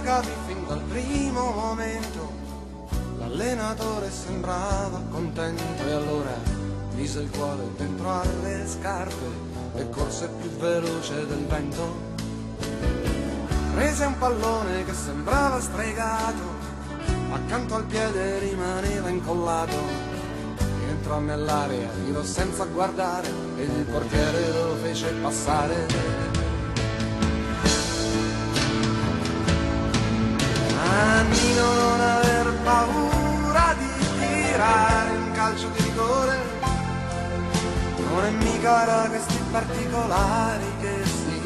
lo capì fin dal primo momento. L'allenatore sembrava contento e allora mise il cuore dentro alle scarpe e corse più veloce del vento. Prese un pallone che sembrava stregato, accanto al piede rimaneva incollato. Entrò nell'area, tirò senza guardare e il portiere lo fece passare. anni non aver paura di tirare un calcio di rigore non è mica da questi particolari che si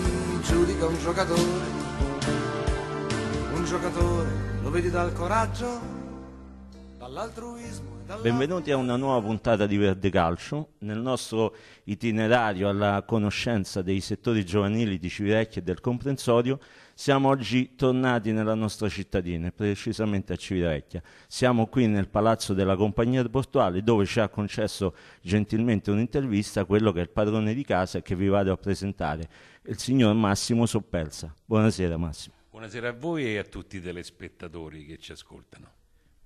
giudica un giocatore un giocatore lo vedi dal coraggio dall'altruismo Benvenuti a una nuova puntata di Verde Calcio. Nel nostro itinerario alla conoscenza dei settori giovanili di Civitecchia e del comprensorio siamo oggi tornati nella nostra cittadina, precisamente a Civitavecchia. Siamo qui nel palazzo della compagnia portuale dove ci ha concesso gentilmente un'intervista quello che è il padrone di casa e che vi vado a presentare, il signor Massimo Soppelsa. Buonasera Massimo. Buonasera a voi e a tutti i telespettatori che ci ascoltano.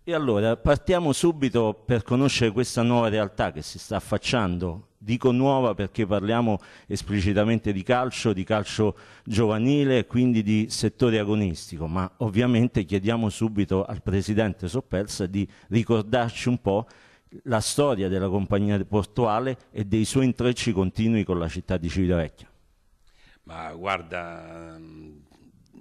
E allora partiamo subito per conoscere questa nuova realtà che si sta affacciando Dico nuova perché parliamo esplicitamente di calcio, di calcio giovanile e quindi di settore agonistico, ma ovviamente chiediamo subito al Presidente Soppelsa di ricordarci un po' la storia della compagnia portuale e dei suoi intrecci continui con la città di Civitavecchia. Ma guarda,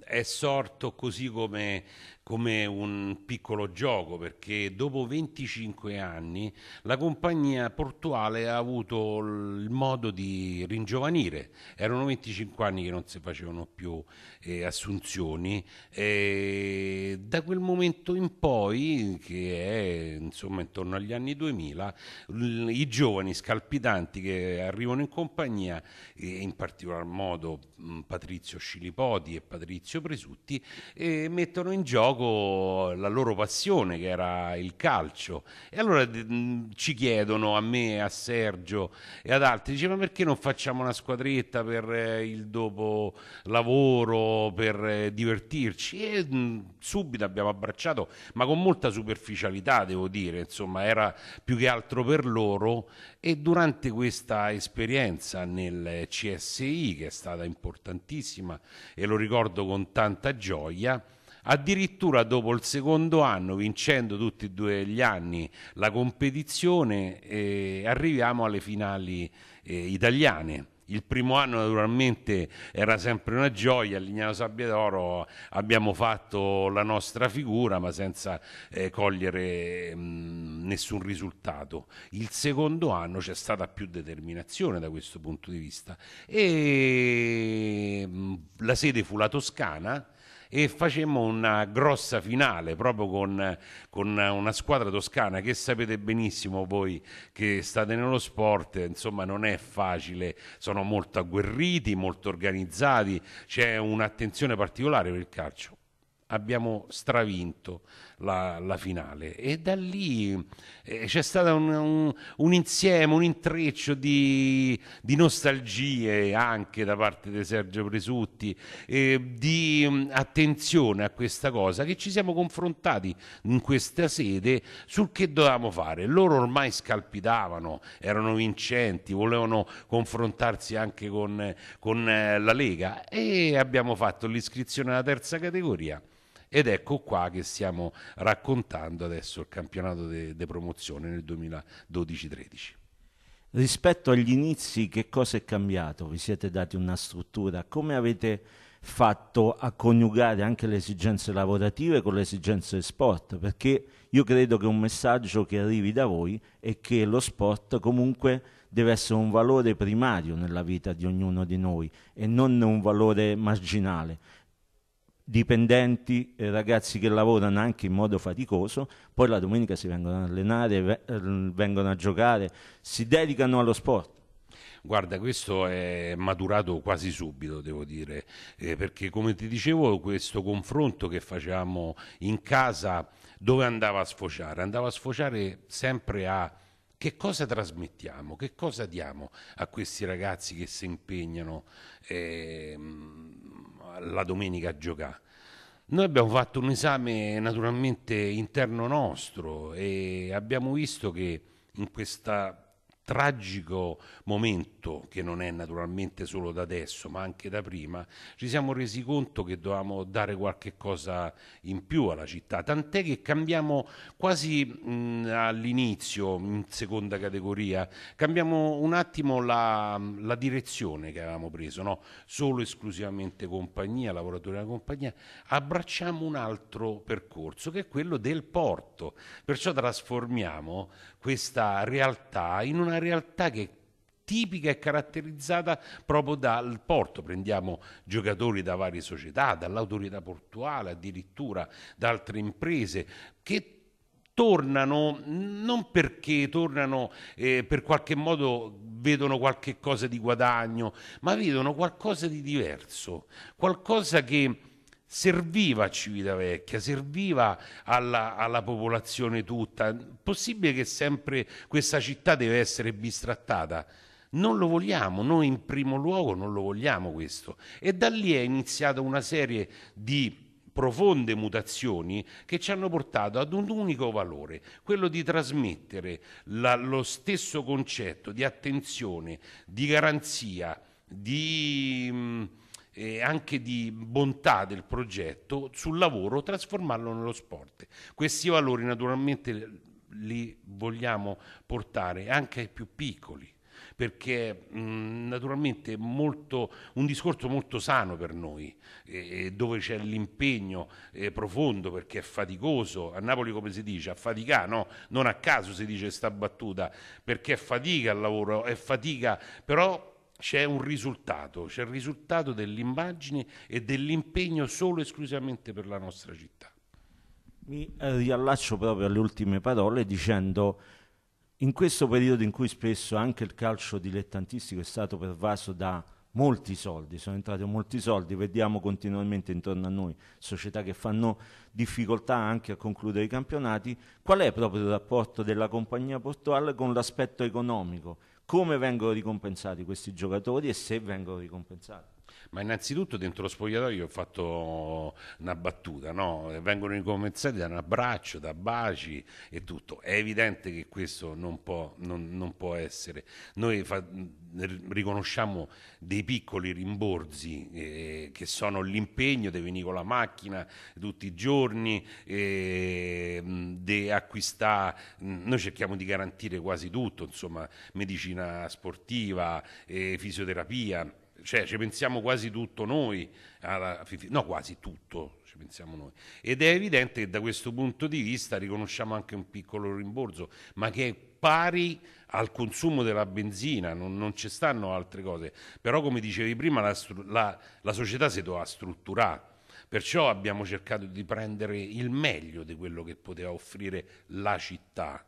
è sorto così come come un piccolo gioco perché dopo 25 anni la compagnia portuale ha avuto il modo di ringiovanire. Erano 25 anni che non si facevano più eh, assunzioni e da quel momento in poi, che è insomma intorno agli anni 2000, l- i giovani scalpitanti che arrivano in compagnia, eh, in particolar modo mh, mm, Patrizio Scilipoti e Patrizio Presutti, eh, mettono in gioco gioco la loro passione che era il calcio. E allora mh, ci chiedono a me, a Sergio e ad altri, dice ma perché non facciamo una squadretta per eh, il dopo lavoro, per eh, divertirci? E mh, subito abbiamo abbracciato, ma con molta superficialità devo dire, insomma era più che altro per loro e durante questa esperienza nel CSI che è stata importantissima e lo ricordo con tanta gioia, addirittura dopo il secondo anno, vincendo tutti e due gli anni la competizione, eh, arriviamo alle finali eh, italiane. Il primo anno naturalmente era sempre una gioia, a Lignano Sabbia d'Oro abbiamo fatto la nostra figura ma senza eh, cogliere mh, mm, nessun risultato. Il secondo anno c'è stata più determinazione da questo punto di vista e mh, mm, la sede fu la Toscana e facemmo una grossa finale proprio con, con, una squadra toscana che sapete benissimo voi che state nello sport, insomma non è facile, sono molto agguerriti, molto organizzati, c'è un'attenzione particolare per il calcio. Abbiamo stravinto la, la finale. E da lì eh, c'è stato un, un, un, insieme, un intreccio di, di, nostalgie anche da parte di Sergio Presutti, eh, di mm, attenzione a questa cosa che ci siamo confrontati in questa sede sul che dovevamo fare. Loro ormai scalpitavano, erano vincenti, volevano confrontarsi anche con, con eh, la Lega e abbiamo fatto l'iscrizione alla terza categoria. Ed ecco qua che stiamo raccontando adesso il campionato di promozione nel 2012-13. Rispetto agli inizi, che cosa è cambiato? Vi siete dati una struttura? Come avete fatto a coniugare anche le esigenze lavorative con le esigenze sport? Perché io credo che un messaggio che arrivi da voi è che lo sport comunque deve essere un valore primario nella vita di ognuno di noi e non un valore marginale dipendenti, eh, ragazzi che lavorano anche in modo faticoso, poi la domenica si vengono a allenare, eh, vengono a giocare, si dedicano allo sport. Guarda, questo è maturato quasi subito, devo dire, eh, perché come ti dicevo, questo confronto che facciamo in casa, dove andava a sfociare? Andava a sfociare sempre a che cosa trasmettiamo, che cosa diamo a questi ragazzi che si impegnano. Eh, la domenica a giocare. Noi abbiamo fatto un esame naturalmente interno nostro e abbiamo visto che in questa tragico momento, che non è naturalmente solo da adesso, ma anche da prima, ci siamo resi conto che dovevamo dare qualche cosa in più alla città, tant'è che cambiamo quasi mh, all'inizio, in seconda categoria, cambiamo un attimo la, la direzione che avevamo preso, no? solo esclusivamente compagnia, lavoratori della compagnia, abbracciamo un altro percorso che è quello del porto, perciò trasformiamo questa realtà in una una realtà che tipica e caratterizzata proprio dal porto. Prendiamo giocatori da varie società, dall'autorità portuale addirittura, da altre imprese, che tornano non perché tornano eh, per qualche modo vedono qualche cosa di guadagno, ma vedono qualcosa di diverso, qualcosa che serviva a Civitavecchia, serviva alla, alla, popolazione tutta. Possibile che sempre questa città deve essere bistrattata? Non lo vogliamo, noi in primo luogo non lo vogliamo questo. E da lì è iniziata una serie di profonde mutazioni che ci hanno portato ad un unico valore, quello di trasmettere la, lo stesso concetto di attenzione, di garanzia, di... Mh, e anche di bontà del progetto sul lavoro, trasformarlo nello sport. Questi valori naturalmente li vogliamo portare anche ai più piccoli perché mh, naturalmente molto, un discorso molto sano per noi, eh, dove c'è l'impegno eh, profondo perché è faticoso, a Napoli come si dice, a fatica, no? non a caso si dice questa battuta, perché è fatica il lavoro, è fatica, però c'è un risultato, c'è il risultato dell'immagine e dell'impegno solo e esclusivamente per la nostra città. Mi eh, riallaccio proprio alle ultime parole dicendo in questo periodo in cui spesso anche il calcio dilettantistico è stato pervaso da molti soldi, sono entrati molti soldi, vediamo continuamente intorno a noi società che fanno difficoltà anche a concludere i campionati, qual è proprio il rapporto della compagnia portuale con l'aspetto economico? come vengono ricompensati questi giocatori e se vengono ricompensati ma innanzitutto dentro lo spogliatoio ho fatto una battuta, no? vengono ricompensati da un abbraccio, da baci e tutto. È evidente che questo non può, non, non può essere. Noi fa, riconosciamo dei piccoli rimborsi eh, che sono l'impegno di venire con la macchina tutti i giorni, eh, di acquistare, noi cerchiamo di garantire quasi tutto, insomma, medicina sportiva, eh, fisioterapia cioè ci pensiamo quasi tutto noi, alla, no quasi tutto ci pensiamo noi. Ed è evidente che da questo punto di vista riconosciamo anche un piccolo rimborso, ma che è pari al consumo della benzina, non, non ci stanno altre cose. Però come dicevi prima la, la, la società si doveva strutturare. Perciò abbiamo cercato di prendere il meglio di quello che poteva offrire la città,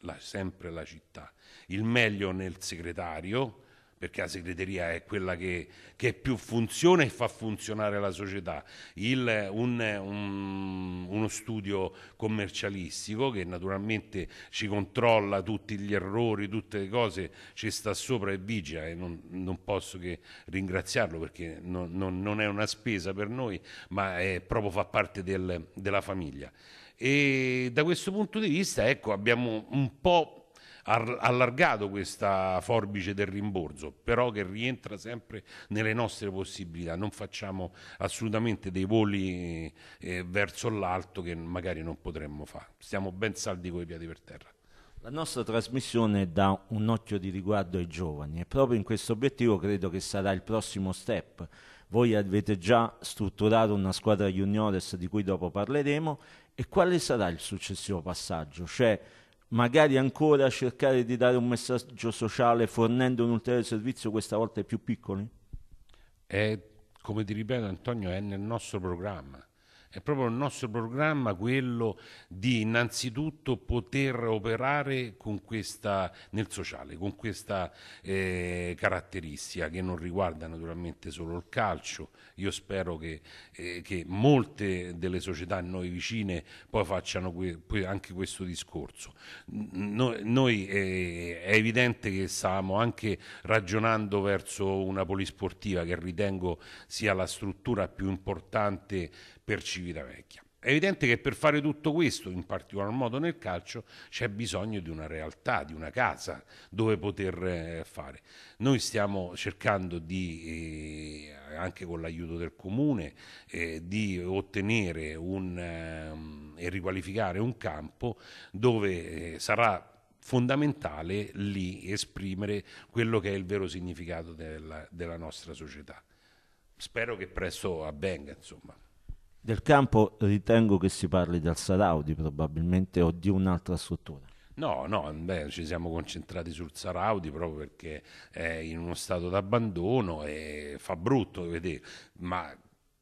la, sempre la città, il meglio nel segretario, perché la segreteria è quella che, che, più funziona e fa funzionare la società. Il, un, un, uno studio commercialistico che naturalmente ci controlla tutti gli errori, tutte le cose, ci sta sopra e vigia e non, non posso che ringraziarlo perché non, non, non, è una spesa per noi, ma è, proprio fa parte del, della famiglia. E da questo punto di vista ecco, abbiamo un po' allargato questa forbice del rimborso, però che rientra sempre nelle nostre possibilità, non facciamo assolutamente dei voli eh, verso l'alto che magari non potremmo fare, stiamo ben saldi con i piedi per terra. La nostra trasmissione dà un occhio di riguardo ai giovani e proprio in questo obiettivo credo che sarà il prossimo step. Voi avete già strutturato una squadra juniores di cui dopo parleremo e quale sarà il successivo passaggio? Cioè, magari ancora cercare di dare un messaggio sociale fornendo un ulteriore servizio, questa volta ai più piccoli? È, come ti ripeto Antonio, è nel nostro programma. È proprio il nostro programma quello di innanzitutto poter operare questa, nel sociale, con questa eh, caratteristica che non riguarda naturalmente solo il calcio. Io spero che, eh, che molte delle società a noi vicine poi facciano que anche questo discorso. No noi eh, è evidente che stavamo anche ragionando verso una polisportiva che ritengo sia la struttura più importante per Ciclopoli Civitavecchia. È evidente che per fare tutto questo, in particolar modo nel calcio, c'è bisogno di una realtà, di una casa dove poter eh, fare. Noi stiamo cercando di, eh, anche con l'aiuto del comune, eh, di ottenere un, ehm, e riqualificare un campo dove sarà fondamentale lì esprimere quello che è il vero significato della, della nostra società. Spero che presto avvenga, insomma. Del campo ritengo che si parli del Saraudi probabilmente o di un'altra struttura. No, no, beh, ci siamo concentrati sul Saraudi proprio perché è in uno stato d'abbandono e fa brutto vedere, ma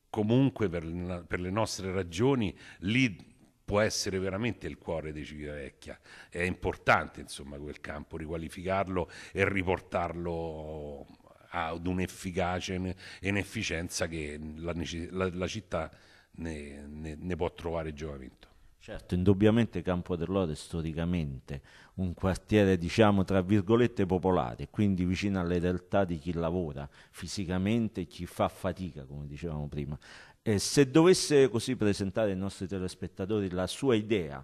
comunque per, per le nostre ragioni lì può essere veramente il cuore di Civitavecchia. È importante insomma quel campo, riqualificarlo e riportarlo ad un'efficacia e un'efficienza che la, la, la città ne, ne, ne può trovare giovamento. Certo, indubbiamente Campo Terlode è storicamente un quartiere, diciamo, tra virgolette popolare, quindi vicino alle realtà di chi lavora fisicamente, chi fa fatica, come dicevamo prima. E se dovesse così presentare ai nostri telespettatori la sua idea,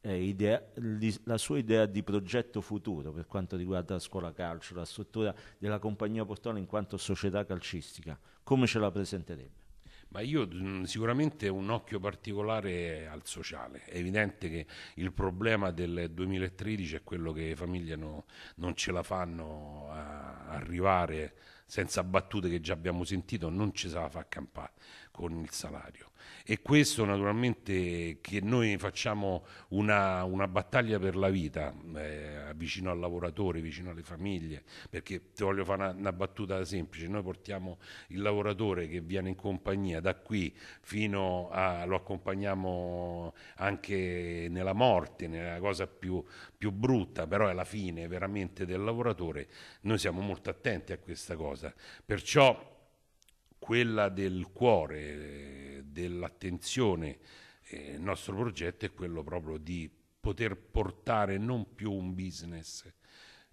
eh, idea li, la sua idea di progetto futuro per quanto riguarda la scuola calcio, la struttura della compagnia Portola in quanto società calcistica, come ce la presenterebbe? ma io mm, sicuramente un occhio particolare al sociale. È evidente che il problema del 2013 è quello che le famiglie no, non ce la fanno a arrivare senza battute che già abbiamo sentito, non ci se la fa campare con il salario e questo naturalmente che noi facciamo una, una battaglia per la vita eh, vicino al lavoratore, vicino alle famiglie, perché ti voglio fare una, una battuta semplice, noi portiamo il lavoratore che viene in compagnia da qui fino a, lo accompagniamo anche nella morte, nella cosa più, più brutta, però è la fine veramente del lavoratore, noi siamo molto attenti a questa cosa, perciò quella del cuore, dell'attenzione. Eh, il nostro progetto è quello proprio di poter portare non più un business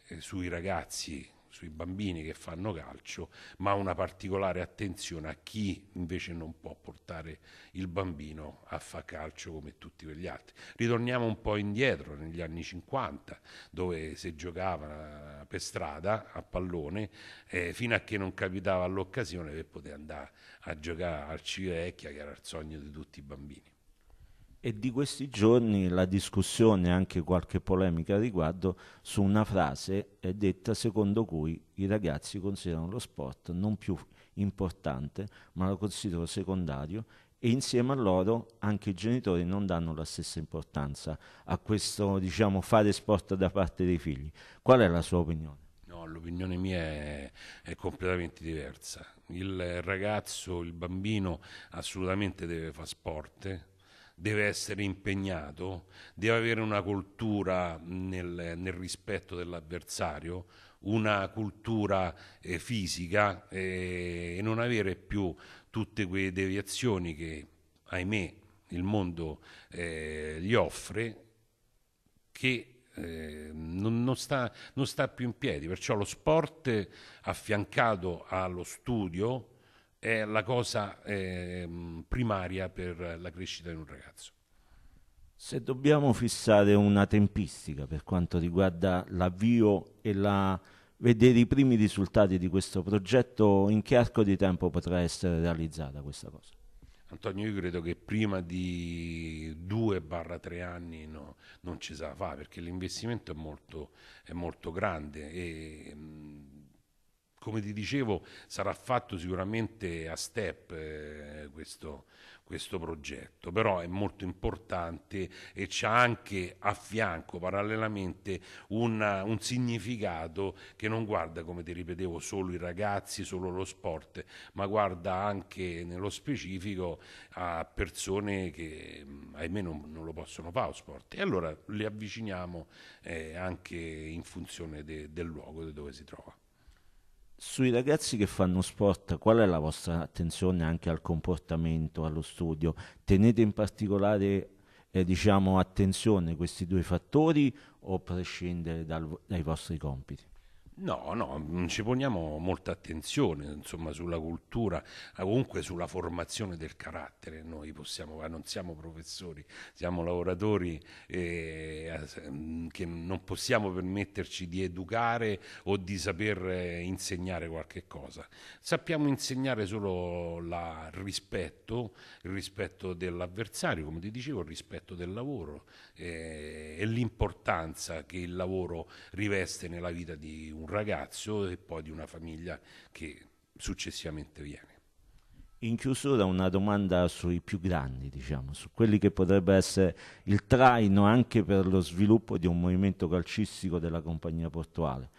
eh, sui ragazzi sui bambini che fanno calcio, ma una particolare attenzione a chi invece non può portare il bambino a far calcio come tutti quegli altri. Ritorniamo un po' indietro negli anni 50, dove si giocava per strada a pallone eh, fino a che non capitava l'occasione per poter andare a giocare al Civecchia, che era il sogno di tutti i bambini e di questi giorni la discussione e anche qualche polemica a riguardo su una frase detta secondo cui i ragazzi considerano lo sport non più importante ma lo considerano secondario e insieme a loro anche i genitori non danno la stessa importanza a questo diciamo, fare sport da parte dei figli. Qual è la sua opinione? No, l'opinione mia è, è completamente diversa. Il ragazzo, il bambino assolutamente deve fare sport, deve essere impegnato, deve avere una cultura nel, nel rispetto dell'avversario, una cultura eh, fisica eh, e non avere più tutte quelle deviazioni che, ahimè, il mondo eh, gli offre, che eh, non, non, sta, non sta più in piedi. Perciò lo sport affiancato allo studio, è la cosa eh, primaria per la crescita di un ragazzo. Se dobbiamo fissare una tempistica per quanto riguarda l'avvio e la, vedere i primi risultati di questo progetto, in che arco di tempo potrà essere realizzata questa cosa? Antonio, io credo che prima di 2-3 anni no, non ci sarà fare perché l'investimento è molto, è molto grande e mh, mm, come ti dicevo, sarà fatto sicuramente a step eh, questo, questo progetto, però è molto importante e c'è anche a fianco, parallelamente, una, un significato che non guarda, come ti ripetevo, solo i ragazzi, solo lo sport, ma guarda anche nello specifico a persone che ahimè non, non lo possono fare lo sport. E allora le avviciniamo eh, anche in funzione de, del luogo dove si trova sui ragazzi che fanno sport, qual è la vostra attenzione anche al comportamento, allo studio? Tenete in particolare eh, diciamo, attenzione a questi due fattori o prescindere dal, dai vostri compiti? No, no, ci poniamo molta attenzione insomma, sulla cultura, comunque sulla formazione del carattere. Noi possiamo, non siamo professori, siamo lavoratori eh, mm, che non possiamo permetterci di educare o di saper eh, insegnare qualche cosa. Sappiamo insegnare solo la, il rispetto, il rispetto dell'avversario, come ti dicevo, il rispetto del lavoro eh, e l'importanza che il lavoro riveste nella vita di un un ragazzo e poi di una famiglia che successivamente viene. In chiusura una domanda sui più grandi, diciamo, su quelli che potrebbe essere il traino anche per lo sviluppo di un movimento calcistico della compagnia portuale.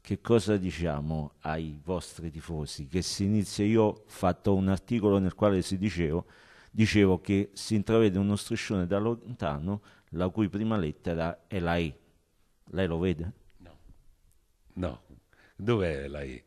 Che cosa diciamo ai vostri tifosi? Che si inizia, io ho fatto un articolo nel quale si dicevo, dicevo che si intravede uno striscione da lontano la cui prima lettera è la E. Lei lo vede? No, dov'è la E?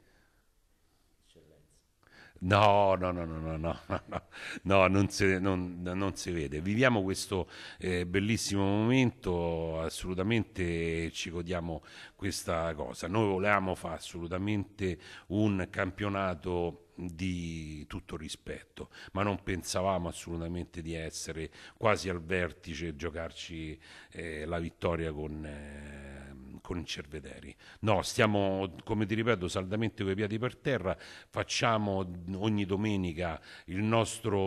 No, no, no, no, no, no, no, no non, si, non, non, si, vede. Viviamo questo eh, bellissimo momento, assolutamente ci godiamo questa cosa. Noi volevamo fare assolutamente un campionato di tutto rispetto, ma non pensavamo assolutamente di essere quasi al vertice e giocarci eh, la vittoria con, eh, con i Cervederi. No, stiamo, come ti ripeto, saldamente coi piedi per terra, facciamo ogni domenica il nostro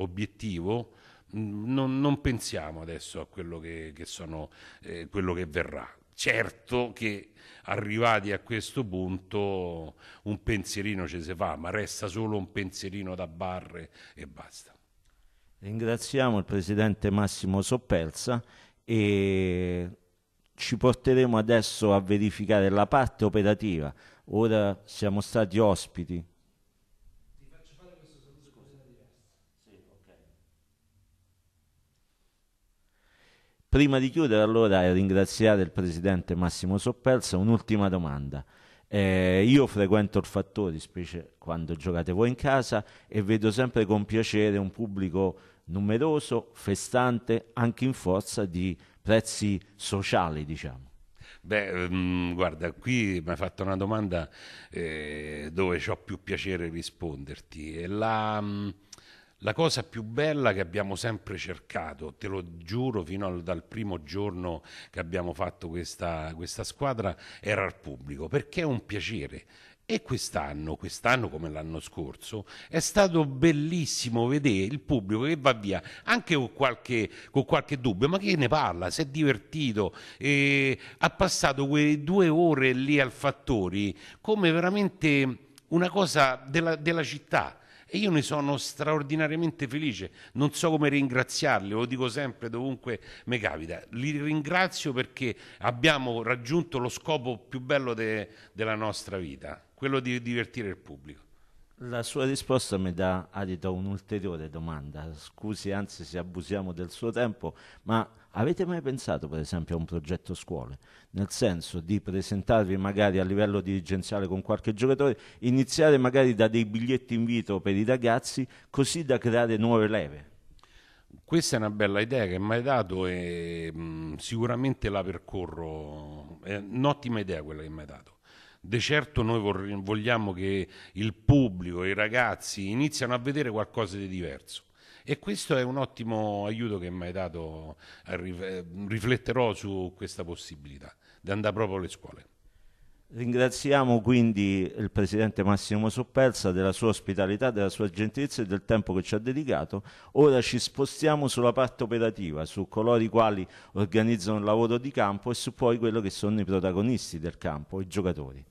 obiettivo. Mm, non, non pensiamo adesso a quello che, che, sono, eh, quello che verrà certo che arrivati a questo punto un pensierino ci si fa, ma resta solo un pensierino da barre e basta. Ringraziamo il presidente Massimo Soppelsa e ci porteremo adesso a verificare la parte operativa. Ora siamo stati ospiti Prima di chiudere allora e ringraziare il presidente Massimo Soppelsa, un'ultima domanda. Eh, io frequento il Fattori, specie quando giocate voi in casa, e vedo sempre con piacere un pubblico numeroso, festante, anche in forza di prezzi sociali, diciamo. Beh, mh, ehm, guarda, qui mi hai fatto una domanda eh, dove ho più piacere risponderti. La, mh mm, la cosa più bella che abbiamo sempre cercato, te lo giuro, fino al, dal primo giorno che abbiamo fatto questa, questa squadra, era il pubblico, perché è un piacere. E quest'anno, quest'anno come l'anno scorso, è stato bellissimo vedere il pubblico che va via anche con qualche, con qualche dubbio, ma che ne parla, si è divertito, e ha passato quelle due ore lì al Fattori come veramente una cosa della, della città e io ne sono straordinariamente felice, non so come ringraziarli, lo dico sempre dovunque mi capita, li ringrazio perché abbiamo raggiunto lo scopo più bello de, della nostra vita, quello di divertire il pubblico. La sua risposta mi dà adito a un'ulteriore domanda. Scusi, anzi, se abusiamo del suo tempo, ma avete mai pensato, per esempio, a un progetto scuole? Nel senso di presentarvi magari a livello dirigenziale con qualche giocatore, iniziare magari da dei biglietti invito per i ragazzi, così da creare nuove leve? Questa è una bella idea che mi hai dato e mh, mm, sicuramente la percorro. È un'ottima idea quella che mi hai dato. De certo noi vogliamo che il pubblico, i ragazzi iniziano a vedere qualcosa di diverso. E questo è un ottimo aiuto che mi hai dato, eh, rifletterò su questa possibilità di andare proprio alle scuole. Ringraziamo quindi il Presidente Massimo Soppelsa della sua ospitalità, della sua gentilezza e del tempo che ci ha dedicato. Ora ci spostiamo sulla parte operativa, su coloro i quali organizzano il lavoro di campo e su poi quello che sono i protagonisti del campo, i giocatori.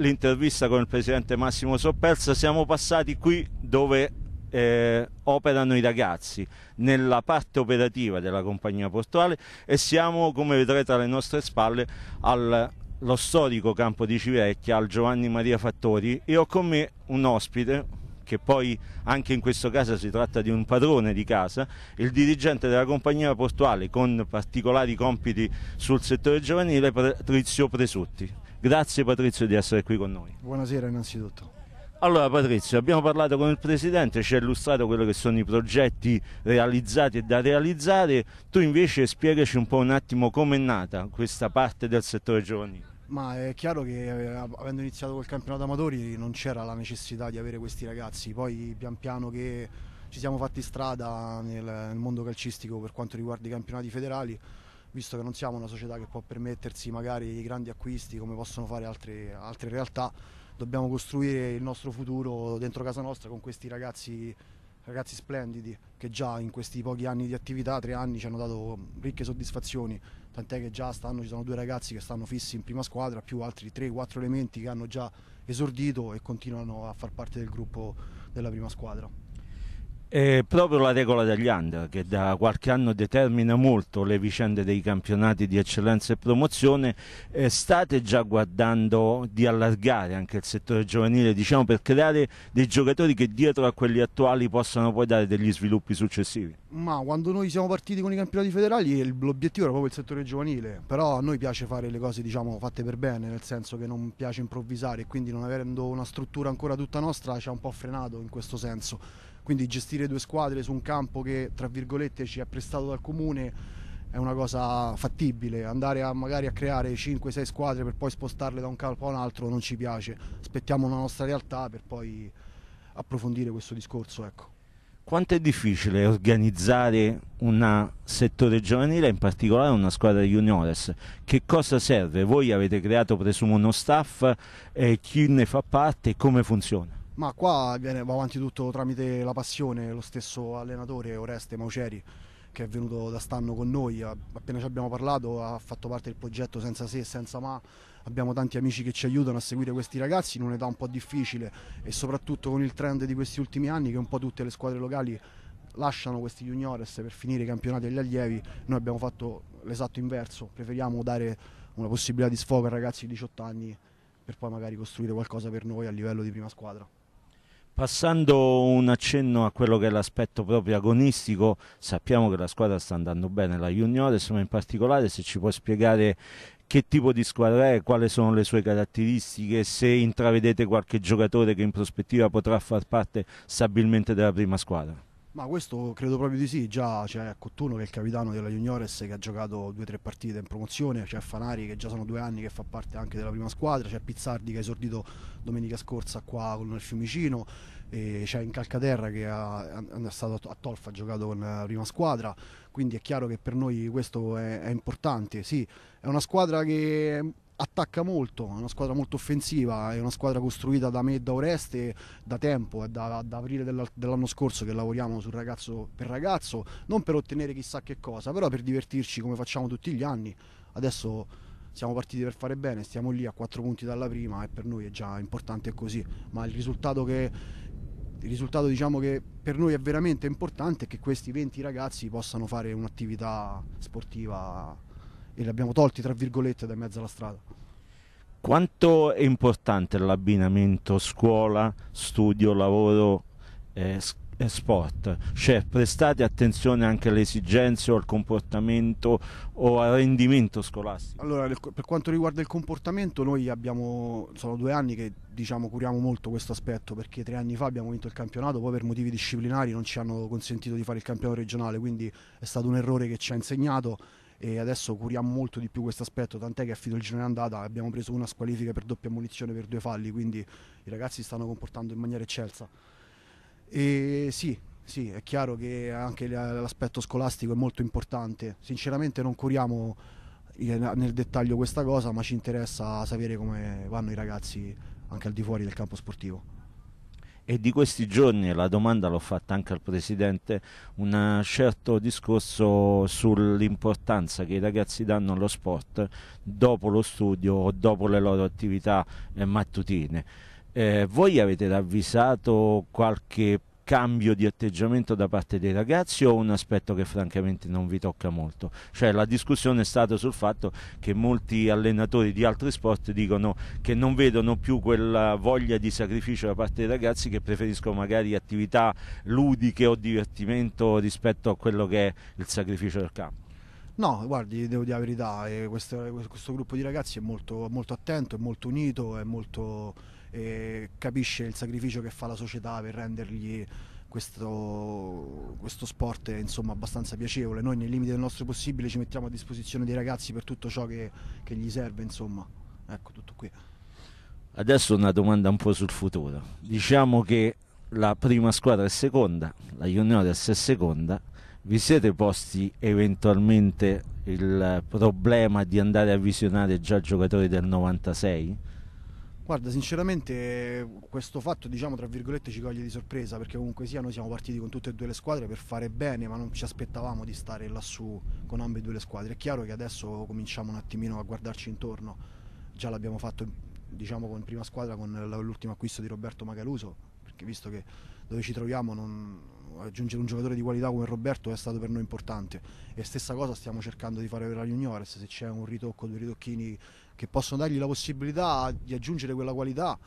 l'intervista con il presidente Massimo Soppersa, siamo passati qui dove eh, operano i ragazzi nella parte operativa della compagnia portuale e siamo, come vedrete alle nostre spalle, allo storico campo di Civecchia, al Giovanni Maria Fattori e ho con me un ospite che poi anche in questo caso si tratta di un padrone di casa, il dirigente della compagnia portuale con particolari compiti sul settore giovanile, Patrizio Presutti. Grazie Patrizio di essere qui con noi. Buonasera innanzitutto. Allora Patrizio, abbiamo parlato con il Presidente, ci ha illustrato quello che sono i progetti realizzati e da realizzare, tu invece spiegaci un po' un attimo come è nata questa parte del settore giovanile. Ma è chiaro che eh, avendo iniziato col campionato amatori non c'era la necessità di avere questi ragazzi, poi pian piano che ci siamo fatti strada nel, nel mondo calcistico per quanto riguarda i campionati federali visto che non siamo una società che può permettersi magari grandi acquisti come possono fare altre, altre realtà, dobbiamo costruire il nostro futuro dentro casa nostra con questi ragazzi ragazzi splendidi che già in questi pochi anni di attività, tre anni, ci hanno dato ricche soddisfazioni, tant'è che già stanno, ci sono due ragazzi che stanno fissi in prima squadra, più altri tre, quattro elementi che hanno già esordito e continuano a far parte del gruppo della prima squadra. È proprio la regola degli under che da qualche anno determina molto le vicende dei campionati di eccellenza e promozione. Eh, state già guardando di allargare anche il settore giovanile, diciamo, per creare dei giocatori che dietro a quelli attuali possano poi dare degli sviluppi successivi? Ma quando noi siamo partiti con i campionati federali l'obiettivo era proprio il settore giovanile, però a noi piace fare le cose diciamo, fatte per bene, nel senso che non piace improvvisare e quindi non avendo una struttura ancora tutta nostra ci ha un po' frenato in questo senso quindi gestire due squadre su un campo che, tra virgolette, ci è prestato dal comune è una cosa fattibile. Andare a, magari a creare 5-6 squadre per poi spostarle da un campo a un altro non ci piace. Aspettiamo una nostra realtà per poi approfondire questo discorso. Ecco. Quanto è difficile organizzare un settore giovanile, in particolare una squadra di juniores? Che cosa serve? Voi avete creato, presumo, uno staff, eh, chi ne fa parte e come funziona? Ma qua viene, va avanti tutto tramite la passione, lo stesso allenatore Oreste Mauceri che è venuto da stanno con noi, appena ci abbiamo parlato ha fatto parte del progetto senza se e senza ma, abbiamo tanti amici che ci aiutano a seguire questi ragazzi in un'età un po' difficile e soprattutto con il trend di questi ultimi anni che un po' tutte le squadre locali lasciano questi juniores per finire i campionati agli allievi, noi abbiamo fatto l'esatto inverso, preferiamo dare una possibilità di sfogo ai ragazzi di 18 anni per poi magari costruire qualcosa per noi a livello di prima squadra. Passando un accenno a quello che è l'aspetto proprio agonistico, sappiamo che la squadra sta andando bene, la Juniores, ma in particolare se ci puoi spiegare che tipo di squadra è, quali sono le sue caratteristiche, se intravedete qualche giocatore che in prospettiva potrà far parte stabilmente della prima squadra. Ma questo credo proprio di sì, già c'è Cottuno che è il capitano della Juniores che ha giocato due o tre partite in promozione, c'è Fanari che già sono due anni che fa parte anche della prima squadra, c'è Pizzardi che ha esordito domenica scorsa qua con il Fiumicino, c'è Incalcaterra che ha, è stato a Tolfa, ha giocato con la prima squadra, quindi è chiaro che per noi questo è, è importante, sì, è una squadra che attacca molto, è una squadra molto offensiva, è una squadra costruita da me e da Oreste da tempo, è da, da aprile dell'anno scorso che lavoriamo sul ragazzo per ragazzo, non per ottenere chissà che cosa, però per divertirci come facciamo tutti gli anni. Adesso siamo partiti per fare bene, stiamo lì a quattro punti dalla prima e per noi è già importante così, ma il risultato che, il risultato diciamo che per noi è veramente importante è che questi 20 ragazzi possano fare un'attività sportiva e li abbiamo tolti, tra virgolette, da mezzo alla strada. Quanto è importante l'abbinamento scuola, studio, lavoro e eh, eh, sport? Cioè prestate attenzione anche alle esigenze o al comportamento o al rendimento scolastico? Allora, per quanto riguarda il comportamento, noi abbiamo, sono due anni che diciamo, curiamo molto questo aspetto perché tre anni fa abbiamo vinto il campionato, poi per motivi disciplinari non ci hanno consentito di fare il campionato regionale, quindi è stato un errore che ci ha insegnato e adesso curiamo molto di più questo aspetto, tant'è che a filo il girone andata abbiamo preso una squalifica per doppia munizione per due falli, quindi i ragazzi si stanno comportando in maniera eccelsa. E sì, sì, è chiaro che anche l'aspetto scolastico è molto importante, sinceramente non curiamo eh, nel dettaglio questa cosa, ma ci interessa sapere come vanno i ragazzi anche al di fuori del campo sportivo e di questi giorni la domanda l'ho fatta anche al Presidente, un certo discorso sull'importanza che i ragazzi danno allo sport dopo lo studio o dopo le loro attività mattutine. Eh, voi avete ravvisato qualche cambio di atteggiamento da parte dei ragazzi o un aspetto che francamente non vi tocca molto? Cioè la discussione è stata sul fatto che molti allenatori di altri sport dicono che non vedono più quella voglia di sacrificio da parte dei ragazzi che preferiscono magari attività ludiche o divertimento rispetto a quello che è il sacrificio del campo. No, guardi, devo dire la verità, eh, questo, questo gruppo di ragazzi è molto, molto attento, è molto unito, è molto e capisce il sacrificio che fa la società per rendergli questo, questo sport insomma abbastanza piacevole. Noi nel limite del nostro possibile ci mettiamo a disposizione dei ragazzi per tutto ciò che, che gli serve, insomma. Ecco tutto qui. Adesso una domanda un po' sul futuro. Diciamo che la prima squadra è seconda, la Juniores è seconda. Vi siete posti eventualmente il problema di andare a visionare già giocatori del 96? Guarda, sinceramente questo fatto, diciamo, tra virgolette ci coglie di sorpresa perché comunque sia noi siamo partiti con tutte e due le squadre per fare bene, ma non ci aspettavamo di stare lassù con ambe e due le squadre. È chiaro che adesso cominciamo un attimino a guardarci intorno. Già l'abbiamo fatto, diciamo, con prima squadra con l'ultimo acquisto di Roberto Magaluso, perché visto che dove ci troviamo non... aggiungere un giocatore di qualità come Roberto è stato per noi importante. E stessa cosa stiamo cercando di fare per la Juniores, se c'è un ritocco, due ritocchini che possono dargli la possibilità di aggiungere quella qualità,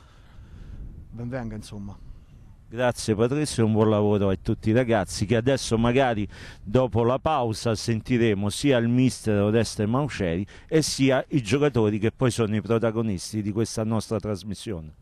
ben venga insomma. Grazie Patrizio, un buon lavoro a tutti i ragazzi che adesso magari dopo la pausa sentiremo sia il mister Oreste Mauceri e sia i giocatori che poi sono i protagonisti di questa nostra trasmissione.